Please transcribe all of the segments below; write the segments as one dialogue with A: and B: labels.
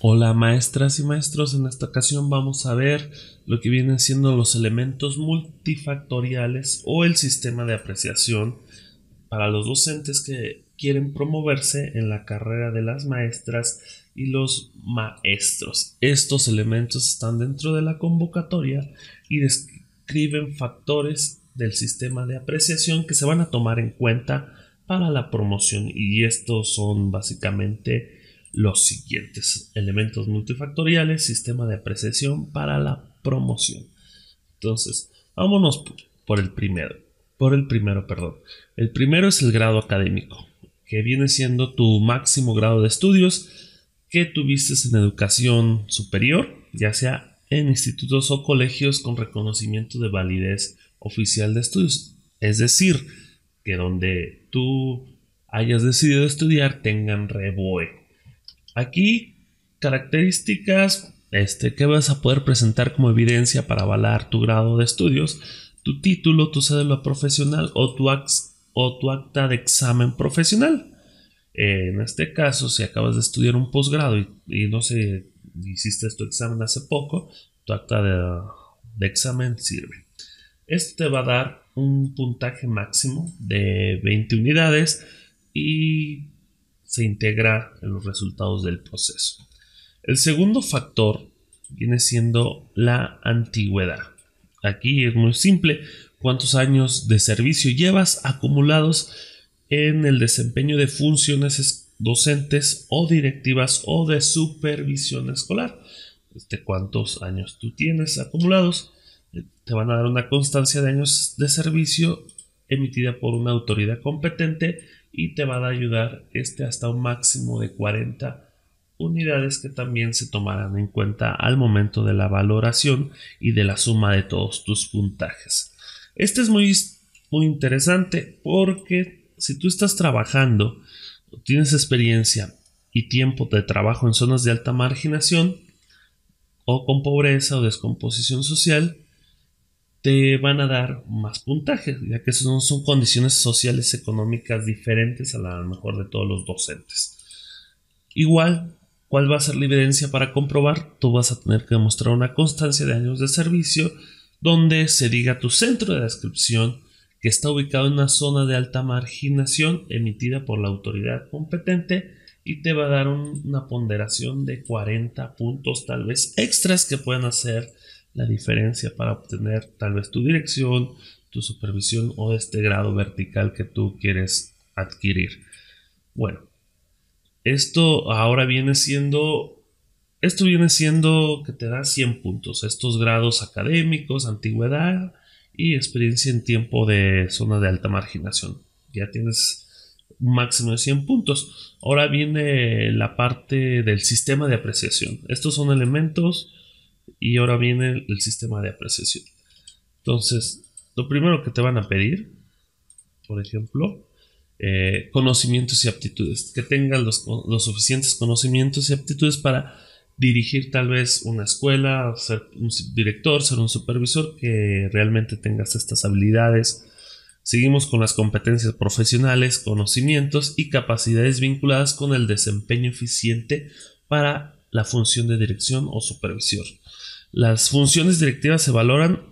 A: Hola maestras y maestros, en esta ocasión vamos a ver lo que vienen siendo los elementos multifactoriales o el sistema de apreciación para los docentes que quieren promoverse en la carrera de las maestras y los maestros. Estos elementos están dentro de la convocatoria y describen factores del sistema de apreciación que se van a tomar en cuenta para la promoción y estos son básicamente los siguientes elementos multifactoriales, sistema de apreciación para la promoción. Entonces, vámonos por, el primero, por el primero, perdón. El primero es el grado académico, que viene siendo tu máximo grado de estudios que tuviste en educación superior, ya sea en institutos o colegios con reconocimiento de validez oficial de estudios. Es decir, que donde tú hayas decidido estudiar tengan reboe Aquí, características este, que vas a poder presentar como evidencia para avalar tu grado de estudios, tu título, tu cédula profesional o tu, o tu acta de examen profesional. Eh, en este caso, si acabas de estudiar un posgrado y, no sé, hiciste tu examen hace poco, tu acta de, de examen sirve. Esto te va a dar un puntaje máximo de 20 unidades y se integra en los resultados del proceso. El segundo factor viene siendo la antigüedad. Aquí es muy simple cuántos años de servicio llevas acumulados en el desempeño de funciones docentes o directivas o de supervisión escolar. Este, cuántos años tú tienes acumulados, eh, te van a dar una constancia de años de servicio emitida por una autoridad competente y te van a ayudar este hasta un máximo de 40 unidades que también se tomarán en cuenta al momento de la valoración y de la suma de todos tus puntajes. Este es muy, muy interesante porque si tú estás trabajando, tienes experiencia y tiempo de trabajo en zonas de alta marginación o con pobreza o descomposición social, te van a dar más puntajes, ya que son, son condiciones sociales económicas diferentes a la mejor de todos los docentes. Igual, ¿cuál va a ser la evidencia para comprobar? Tú vas a tener que demostrar una constancia de años de servicio donde se diga tu centro de descripción que está ubicado en una zona de alta marginación emitida por la autoridad competente y te va a dar una ponderación de 40 puntos tal vez extras que puedan hacer la diferencia para obtener tal vez tu dirección, tu supervisión o este grado vertical que tú quieres adquirir. Bueno, esto ahora viene siendo esto viene siendo que te da 100 puntos, estos grados académicos, antigüedad y experiencia en tiempo de zona de alta marginación. Ya tienes un máximo de 100 puntos. Ahora viene la parte del sistema de apreciación. Estos son elementos y ahora viene el, sistema de apreciación. Entonces, lo primero que te van a pedir, por ejemplo, eh, conocimientos y aptitudes, que tengas los, los, suficientes conocimientos y aptitudes para dirigir tal vez una escuela, ser un director, ser un supervisor, que realmente tengas estas habilidades. Seguimos con las competencias profesionales, conocimientos y capacidades vinculadas con el desempeño eficiente para la función de dirección o supervisión. Las funciones directivas se valoran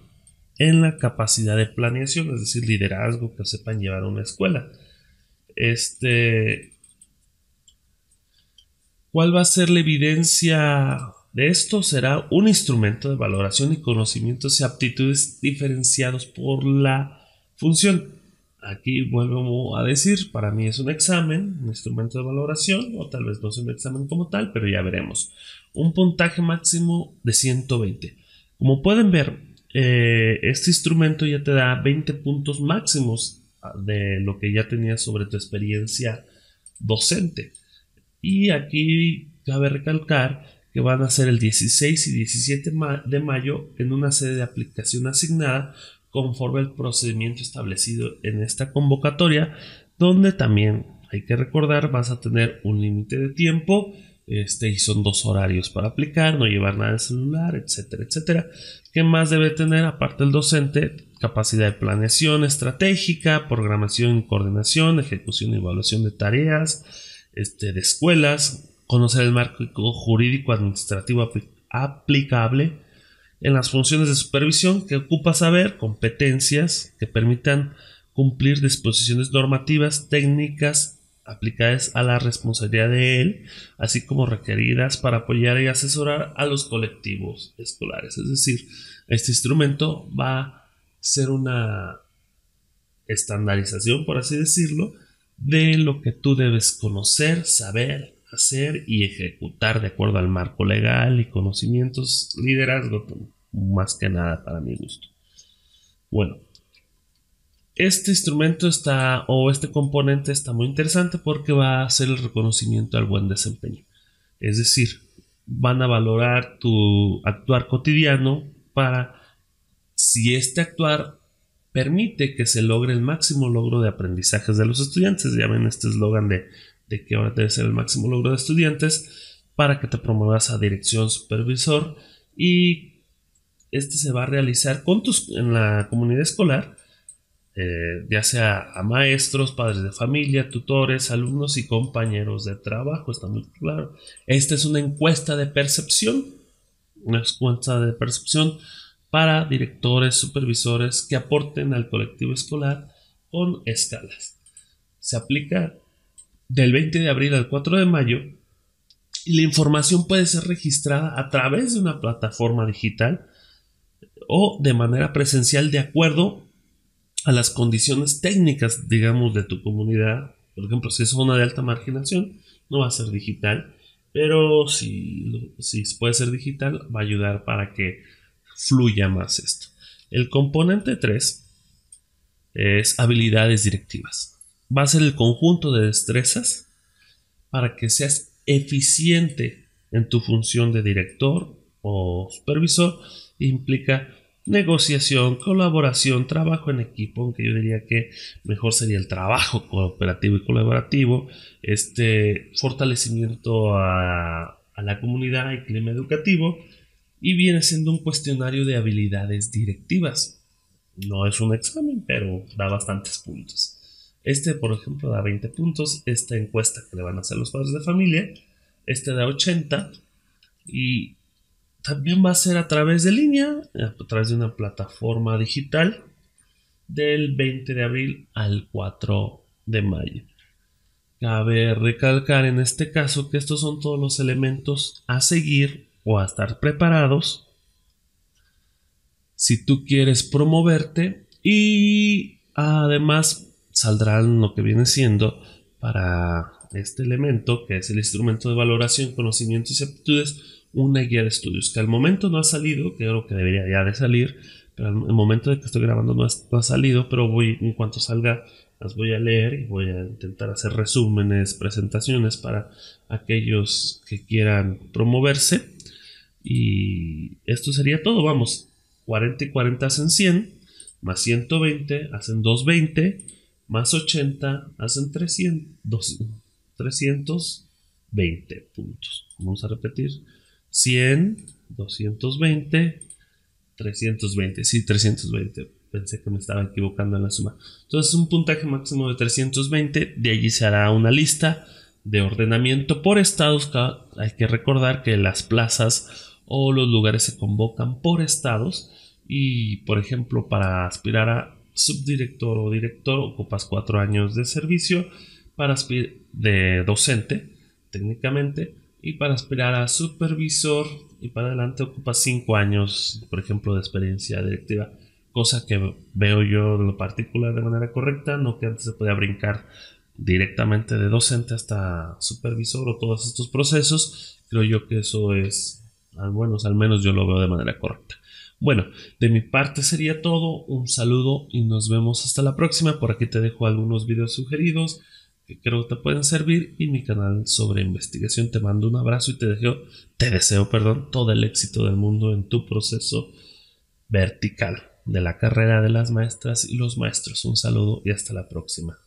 A: en la capacidad de planeación, es decir, liderazgo que sepan llevar a una escuela. Este, ¿Cuál va a ser la evidencia de esto? Será un instrumento de valoración y conocimientos y aptitudes diferenciados por la función aquí vuelvo a decir, para mí es un examen, un instrumento de valoración, o tal vez no es un examen como tal, pero ya veremos. Un puntaje máximo de 120. Como pueden ver, eh, este instrumento ya te da 20 puntos máximos ah, de lo que ya tenías sobre tu experiencia docente. Y aquí cabe recalcar que van a ser el 16 y 17 de mayo en una sede de aplicación asignada conforme al procedimiento establecido en esta convocatoria, donde también hay que recordar vas a tener un límite de tiempo este, y son dos horarios para aplicar, no llevar nada de celular, etcétera, etcétera. ¿Qué más debe tener aparte el docente? Capacidad de planeación estratégica, programación y coordinación, ejecución y evaluación de tareas este, de escuelas, conocer el marco jurídico administrativo aplicable, en las funciones de supervisión que ocupa saber competencias que permitan cumplir disposiciones normativas técnicas aplicadas a la responsabilidad de él, así como requeridas para apoyar y asesorar a los colectivos escolares. Es decir, este instrumento va a ser una estandarización, por así decirlo, de lo que tú debes conocer, saber hacer y ejecutar de acuerdo al marco legal y conocimientos, liderazgo, pues, más que nada para mi gusto. Bueno, este instrumento está, o este componente está muy interesante porque va a hacer el reconocimiento al buen desempeño. Es decir, van a valorar tu actuar cotidiano para si este actuar permite que se logre el máximo logro de aprendizajes de los estudiantes. Ya ven este eslogan de de que ahora debe ser el máximo logro de estudiantes para que te promuevas a dirección supervisor y este se va a realizar con tus, en la comunidad escolar, eh, ya sea a maestros, padres de familia, tutores, alumnos y compañeros de trabajo, está muy claro. Esta es una encuesta de percepción, una encuesta de percepción para directores, supervisores que aporten al colectivo escolar con escalas. Se aplica del 20 de abril al 4 de mayo, la información puede ser registrada a través de una plataforma digital o de manera presencial de acuerdo a las condiciones técnicas, digamos, de tu comunidad. Por ejemplo, si es zona de alta marginación, no va a ser digital, pero si, si puede ser digital, va a ayudar para que fluya más esto. El componente 3 es habilidades directivas va a ser el conjunto de destrezas para que seas eficiente en tu función de director o supervisor. Implica negociación, colaboración, trabajo en equipo, aunque yo diría que mejor sería el trabajo cooperativo y colaborativo, este fortalecimiento a, a la comunidad y clima educativo, y viene siendo un cuestionario de habilidades directivas. No es un examen, pero da bastantes puntos. Este, por ejemplo, da 20 puntos. Esta encuesta que le van a hacer los padres de familia. Este da 80. Y también va a ser a través de línea, a través de una plataforma digital, del 20 de abril al 4 de mayo. Cabe recalcar en este caso que estos son todos los elementos a seguir o a estar preparados si tú quieres promoverte y además saldrán lo que viene siendo para este elemento, que es el instrumento de valoración, conocimientos y aptitudes, una guía de estudios, que al momento no ha salido, creo que debería ya de salir, pero al momento de que estoy grabando no, ha salido, pero voy, en cuanto salga, las voy a leer y voy a intentar hacer resúmenes, presentaciones para aquellos que quieran promoverse. Y esto sería todo, vamos, 40 y 40 hacen 100, más 120 hacen 220 más 80 hacen 320 puntos. Vamos a repetir. 100, 220, 320. Sí, 320. Pensé que me estaba equivocando en la suma. Entonces un puntaje máximo de 320. De allí se hará una lista de ordenamiento por estados. Hay que recordar que las plazas o los lugares se convocan por estados. Y por ejemplo, para aspirar a subdirector o director, ocupas cuatro años de servicio para de docente, técnicamente, y para aspirar a supervisor y para adelante ocupas cinco años, por ejemplo, de experiencia directiva, cosa que veo yo en lo particular de manera correcta, no que antes se podía brincar directamente de docente hasta supervisor o todos estos procesos, creo yo que eso es, al menos yo lo veo de manera correcta. Bueno, de mi parte sería todo. Un saludo y nos vemos hasta la próxima. Por aquí te dejo algunos videos sugeridos que creo te pueden servir y mi canal sobre investigación. Te mando un abrazo y te deseo, te deseo, perdón, todo el éxito del mundo en tu proceso vertical de la carrera de las maestras y los maestros. Un saludo y hasta la próxima.